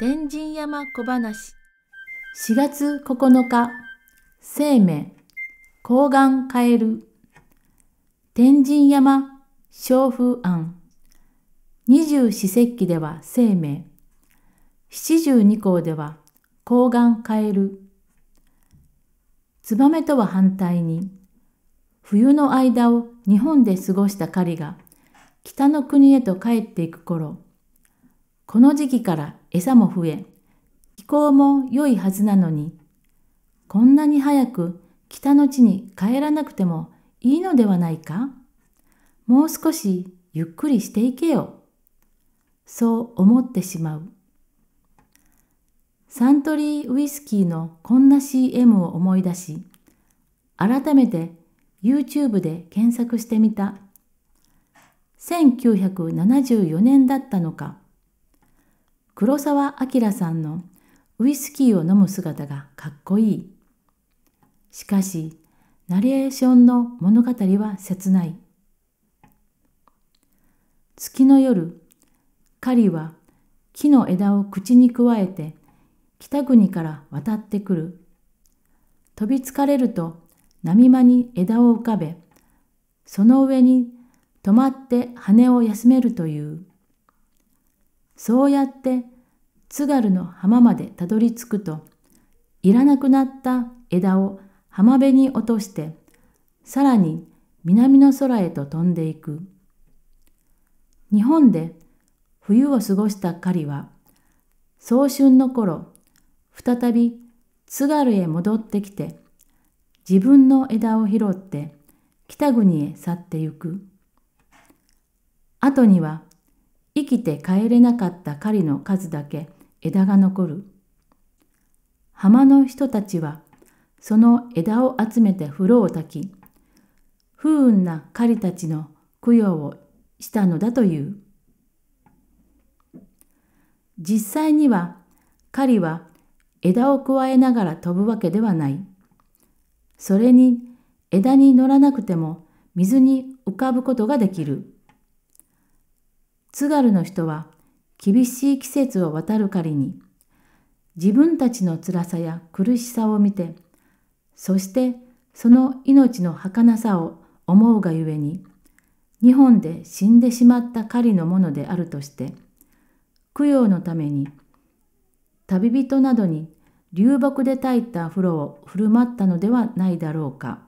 天神山小話4月9日生命抗がん変える天神山小風案二十四節気では生命七十二項では抗がん変えるツバメとは反対に冬の間を日本で過ごした狩りが北の国へと帰っていく頃この時期から餌も増え、気候も良いはずなのに、こんなに早く北の地に帰らなくてもいいのではないかもう少しゆっくりしていけよ。そう思ってしまう。サントリーウイスキーのこんな CM を思い出し、改めて YouTube で検索してみた。1974年だったのか。黒沢明さんのウイスキーを飲む姿がかっこいい。しかし、ナレーションの物語は切ない。月の夜、狩りは木の枝を口にくわえて北国から渡ってくる。飛びつかれると波間に枝を浮かべ、その上に止まって羽を休めるという。そうやって津軽の浜までたどり着くと、いらなくなった枝を浜辺に落として、さらに南の空へと飛んでいく。日本で冬を過ごした狩りは、早春の頃、再び津軽へ戻ってきて、自分の枝を拾って北国へ去ってゆく。後には生きて帰れなかった狩りの数だけ枝が残る。浜の人たちはその枝を集めて風呂を焚き、不運な狩りたちの供養をしたのだという。実際には狩りは枝を加えながら飛ぶわけではない。それに枝に乗らなくても水に浮かぶことができる。津軽の人は厳しい季節を渡るりに、自分たちの辛さや苦しさを見て、そしてその命の儚さを思うがゆえに、日本で死んでしまった狩りのものであるとして、供養のために、旅人などに流木で炊いた風呂を振る舞ったのではないだろうか。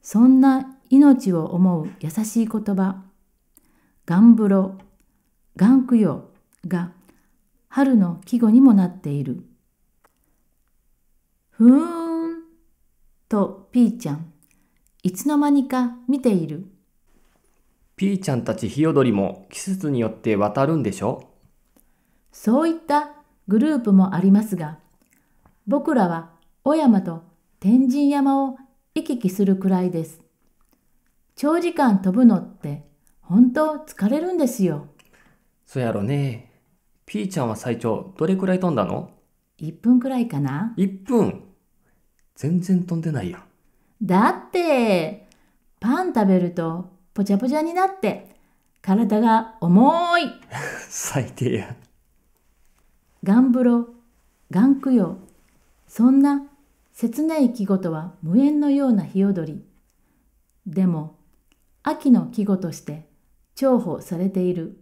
そんな命を思う優しい言葉、ガンブロ、願供養が春の季語にもなっている。ふーんとピーちゃん、いつの間にか見ている。ピーちゃんたちヒヨドリも季節によって渡るんでしょそういったグループもありますが、僕らは小山と天神山を行き来するくらいです。長時間飛ぶのって本当疲れるんですよ。そやろね。ピーちゃんは最長、どれくらい飛んだの ?1 分くらいかな ?1 分全然飛んでないやん。だって、パン食べるとぽちゃぽちゃになって、体が重い。最低や。ガンブロ、ガンクヨ、そんな切ない季語とは無縁のようなよどり。でも、秋の季語として重宝されている。